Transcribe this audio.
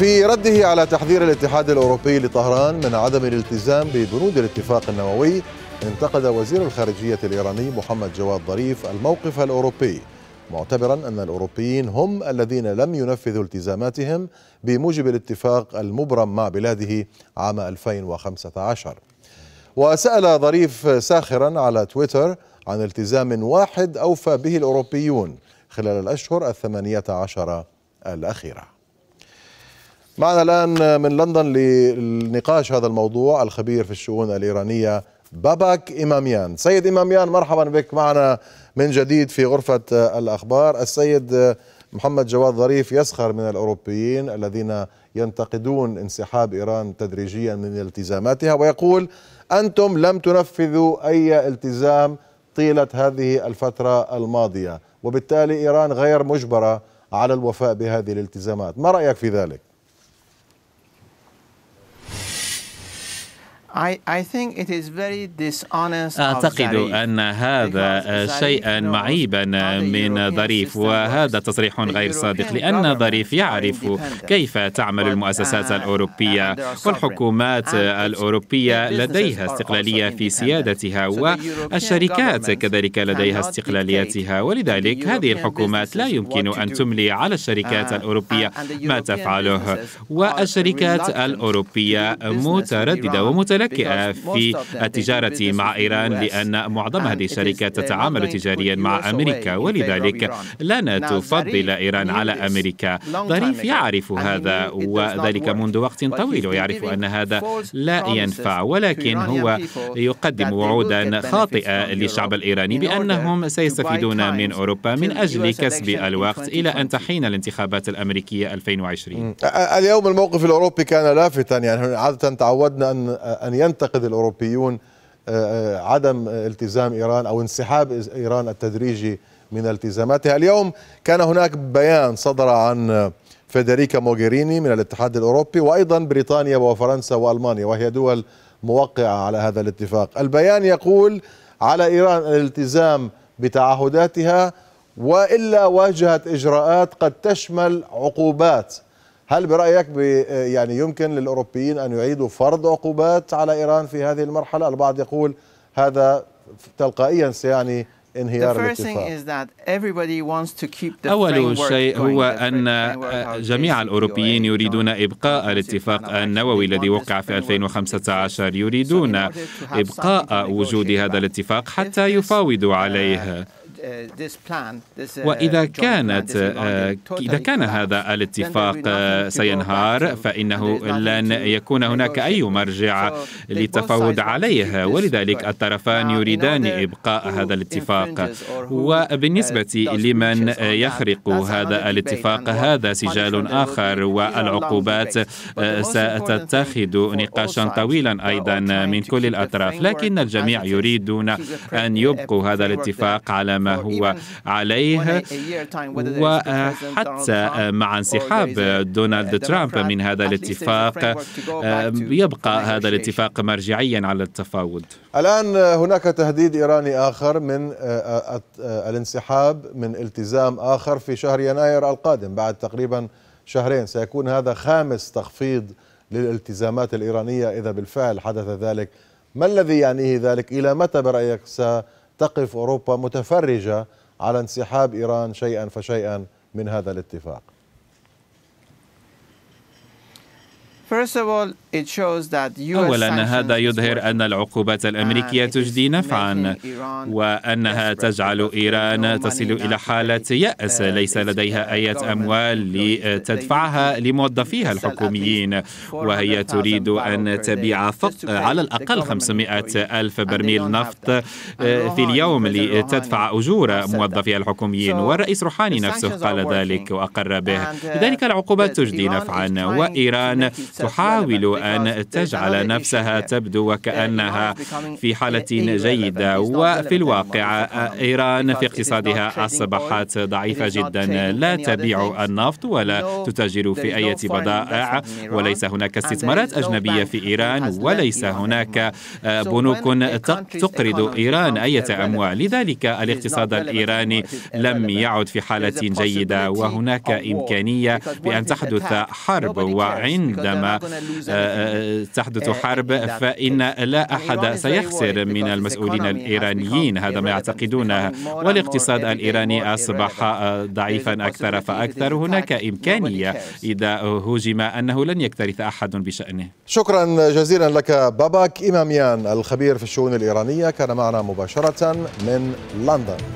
في رده على تحذير الاتحاد الأوروبي لطهران من عدم الالتزام ببنود الاتفاق النووي انتقد وزير الخارجية الإيراني محمد جواد ظريف الموقف الأوروبي معتبرا أن الأوروبيين هم الذين لم ينفذوا التزاماتهم بموجب الاتفاق المبرم مع بلاده عام 2015 وسأل ظريف ساخرا على تويتر عن التزام واحد أوفى به الأوروبيون خلال الأشهر الثمانية عشر الأخيرة معنا الآن من لندن لنقاش هذا الموضوع الخبير في الشؤون الإيرانية باباك إماميان سيد إماميان مرحبا بك معنا من جديد في غرفة الأخبار السيد محمد جواد ظريف يسخر من الأوروبيين الذين ينتقدون انسحاب إيران تدريجيا من التزاماتها ويقول أنتم لم تنفذوا أي التزام طيلة هذه الفترة الماضية وبالتالي إيران غير مجبرة على الوفاء بهذه الالتزامات ما رأيك في ذلك؟ أعتقد أن هذا شيئا معيبا من ظريف وهذا تصريح غير صادق لأن ظريف يعرف كيف تعمل المؤسسات uh, الأوروبية والحكومات الأوروبية لديها استقلالية في سيادتها والشركات كذلك لديها استقلاليتها ولذلك هذه الحكومات لا يمكن أن تملي على الشركات uh, الأوروبية ما تفعله والشركات الأوروبية مترددة ومتلازمة متلكئه في التجارة مع إيران لأن معظم هذه الشركات تتعامل تجاريا مع أمريكا ولذلك لا تفضل إيران على أمريكا ظريف يعرف هذا وذلك منذ وقت طويل ويعرف أن هذا لا ينفع ولكن هو يقدم وعودا خاطئة للشعب الإيراني بأنهم سيستفيدون من أوروبا من أجل كسب الوقت إلى أن تحين الانتخابات الأمريكية 2020 اليوم الموقف الأوروبي كان لافتا يعني عادة تعودنا أن أن ينتقد الأوروبيون آه، آه، عدم التزام إيران أو انسحاب إيران التدريجي من التزاماتها اليوم كان هناك بيان صدر عن فيدريكا موغيريني من الاتحاد الأوروبي وأيضا بريطانيا وفرنسا وألمانيا وهي دول موقعة على هذا الاتفاق البيان يقول على إيران الالتزام بتعهداتها وإلا واجهت إجراءات قد تشمل عقوبات هل برأيك يعني يمكن للأوروبيين أن يعيدوا فرض عقوبات على إيران في هذه المرحلة البعض يقول هذا تلقائيا سيعني انهيار الاتفاق أول شيء هو أن جميع الأوروبيين e. يريدون إبقاء الاتفاق النووي الذي وقع في 2015 يريدون إبقاء وجود هذا الاتفاق حتى يفاوضوا uh, عليه Uh, وإذا كانت آه، إذا كان هذا الاتفاق آه، سينهار فإنه لن يكون هناك أي مرجع للتفاوض عليه ولذلك الطرفان يريدان إبقاء هذا الاتفاق uh, وبالنسبة لمن يخرق هذا الاتفاق هذا سجال آخر والعقوبات آه، ستتخذ نقاشا طويلا أيضا من كل الأطراف لكن الجميع يريدون أن يبقوا هذا الاتفاق على ما هو عليه وحتى مع انسحاب uh, دونالد ترامب من هذا الاتفاق آه، يبقى هذا الاتفاق مرجعيا على التفاوض الآن آه، هناك تهديد إيراني آخر من آه، الانسحاب من التزام آخر في شهر يناير القادم بعد تقريبا شهرين سيكون هذا خامس تخفيض للالتزامات الإيرانية إذا بالفعل حدث ذلك ما الذي يعنيه ذلك إلى متى برأيك سيكون تقف أوروبا متفرجة على انسحاب إيران شيئا فشيئا من هذا الاتفاق اولا هذا يظهر ان العقوبات الامريكيه تجدي نفعا وانها تجعل ايران تصل الى حاله uh, ياس ليس لديها اي اموال لتدفعها لموظفيها الحكوميين وهي تريد ان تبيع على الاقل 500 الف برميل نفط آه، في اليوم لتدفع اجور موظفيها الحكوميين والرئيس روحاني نفسه قال ذلك واقر به uh, لذلك العقوبات تجدي نفعا وايران تحاول أن تجعل نفسها تبدو وكأنها في حالة جيدة وفي الواقع إيران في اقتصادها أصبحت ضعيفة جدا لا تبيع النفط ولا تتاجر في أي بضائع وليس هناك استثمارات أجنبية في إيران وليس هناك بنوك تقرض إيران أي أموال لذلك الاقتصاد الإيراني لم يعد في حالة جيدة وهناك إمكانية بأن تحدث حرب وعندما آه، آه، تحدث آه، حرب فإن لا أحد سيخسر من المسؤولين الإيرانيين هذا ما يعتقدونه والاقتصاد الإيراني أصبح ضعيفا أكثر فأكثر هناك إمكانية إذا هجم أنه لن يكترث أحد بشأنه شكرا جزيلا لك باباك إماميان الخبير في الشؤون الإيرانية كان معنا مباشرة من لندن